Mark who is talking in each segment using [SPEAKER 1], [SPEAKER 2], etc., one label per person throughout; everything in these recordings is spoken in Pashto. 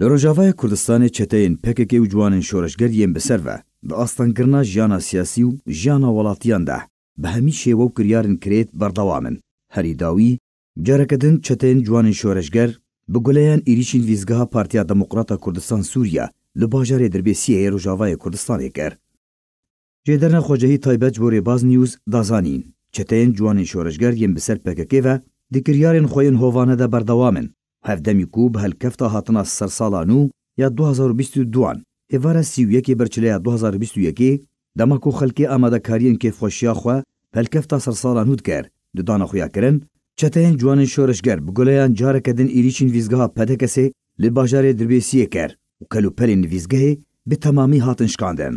[SPEAKER 1] لە ڕۆژاوای کوردستانی چێتەین پێکێکی و جوانن شۆرشگەر یەن بەسەرە بە ئاستانگرنا ژیانە سیاسی و ژیانە وڵاتیاندا بە هەمی شێوە و کریارن کرێت بەردەوامن هەریداوی جارەکەدن چەتەن جوانن شۆرشگەر بگولیان ئیریشین ویزگەها پارتیا دموقراتە کوردستان سووریا لە باژارێ دەربێسی هەیە ڕۆژاوای کوردستانێ کرد جێدەرنە خۆجەهی تایبەت بۆ ڕێباز نیوز دازانین چەتەن جوانی شۆرشگەر یەن بەسەر پێکەکێوە دیکریارن خۆیان هۆوانەدا بەردەوامن هەفتەمی کوب هەلکەفتە هاتنە سەر ساڵان و یا 2022 هێوارە سیویەکی بەرچلەیە 2021 دەمەک و خەلکی ئامادەکاریین کێفخۆشیاخوا هەلکەفتە سەر ساڵان هوت کرد ددانە خویاکردن چەتەیان جوانن شۆرشگەر بگوڵیان جارەکەدن ئیریچین ویزگەها پەدەکەسێ لە باژارێ دربێسیە کرد و کەلوپەرین ویزگەهێ بە تەمامی هاتن شکاندن.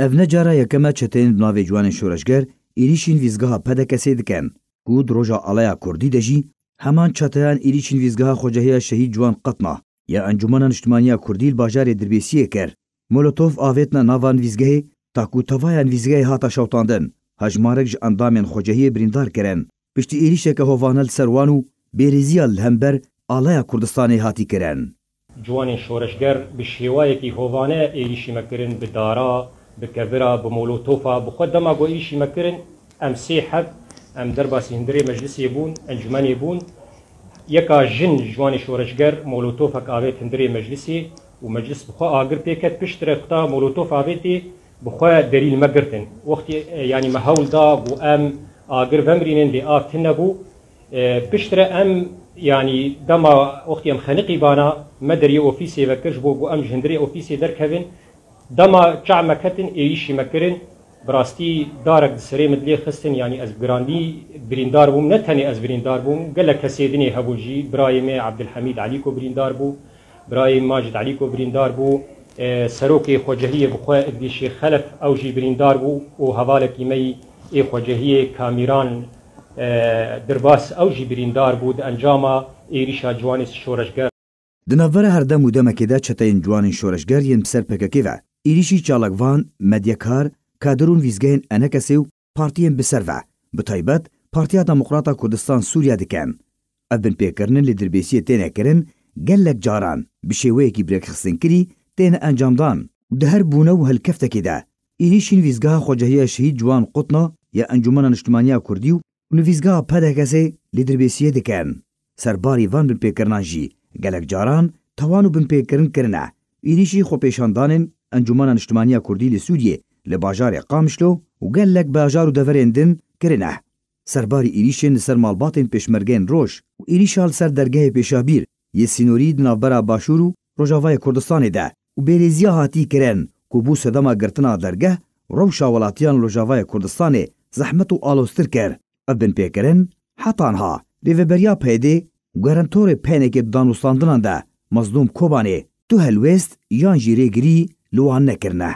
[SPEAKER 1] ئەف نەجارە یەکەمە چەتەین ناوێ جوانن شۆرشگەر ئیریشین ویزگەها پەدەکەسێ دکەن گود ڕۆژە ئەڵەیە کوردی دەژی ҳаман чатаян иричин визгаҳа хоҷаҳия шаҳид ҷуван қатна я анҷумана ништимания курдил бажаре дирбесие кер молотов аветна наван визгаҳе таку таваян визгаҳе ҳата шавтандин ҳаҷмарек ji endamên xwecehiyê birîndar kirin piştî êrişeke hovana li serwan û bêrêziya li hember alaya kurdistanê hatî kirin
[SPEAKER 2] ciwanên şoreşger bi şêwayekî hovane êrişî me kirin bi dara bi kevira bi molotofa bi xwe dema ku êrişî me kirin em sê hev ام دربا سیندری مجلسی بون انجمنی بون یکا جن جوان شورشگر مولوتوف اکاوی تندری مجلسی و مجلس بخوا آگر پیکت پشت رفتا مولوتوف آویتی بخوا دلیل مگرتن وقتی یعنی محول دا بو ام آگر ومرینن دی آف تنبو پشت ام يعني دما وقت يم خنقي بانا مدري اوفيسي وكرجبو ام جندري اوفيسي دركهن دما چع مكتن ايشي مكرن براستی دارک سری مدلی خستن یعنی از گراندی بریندار بوم نه تنی از بریندار بوم گله کسی دنی هبوجی برای می عبدالحمید علی کو بریندار بو برای ماجد علی کو بریندار بو سروکی خوجهی بخوا ادیشی خلف او جی بریندار بو و حواله کیمی ای خوجهی کامیران درباس او جی بریندار بود انجام ایریشا جوانس شورشگر
[SPEAKER 1] دنور هر دم و دمکی دا چتین جوان شورشگر یم سر پککی و ایریشی چالکوان مدیکار کادرون ویزگەین ئەنەکەسی و پارتیەن بسەرە بتایبەت پارتیا دەموقراتە کوردستان سووریا دکەن ئەبن پێکردن لە دربێسیە تێنەکردن گەلێک جاران بشێوەیەکی برێکخستنکری تێنە ئەنجامدان دە هەر بوونە و هەلکەفتێکیدا ئینیشین ویزگا خۆجهەیە شید جوان قوتنا یا ئەنجومە نیشتمانیا کوردی و نوویزگا پەدەکەسێ لە دربێسیە دکەن سەرباری ڤان بن پێکردناژی گەلک جاران تەوان و بن پێکردن کردە ئینیشی خۆپێشاندانن ئەنجومە نیشتمانیا کوردی لە سووریە لە باژارێ قامشلۆ و گەلێک باژار و دەڤرێن دن کرنە سەرباری ئیریشێن سەر ماڵباتین پێشمەرگێن ڕۆژ و ئیریشال سەر دەرگای پێشابیر یە سینۆری دنابەرا باشوور و ڕۆژاوای کوردستانێدا و بێرێزیە هاتی کرێن کو بوو سەدەما گرتنا دەرگە ڕەوشا وڵاتیان ڕۆژاوای کوردستانێ زەحمت و ئالۆستر کرد ئەبن پێکردن حتانها لێڤبەریا پێدێ گەرنتۆرێ پێنێکێ دانوستاندناندا مەزدوم کۆبانێ تو هەلوێست یان ژیرێگری لوان نەکردە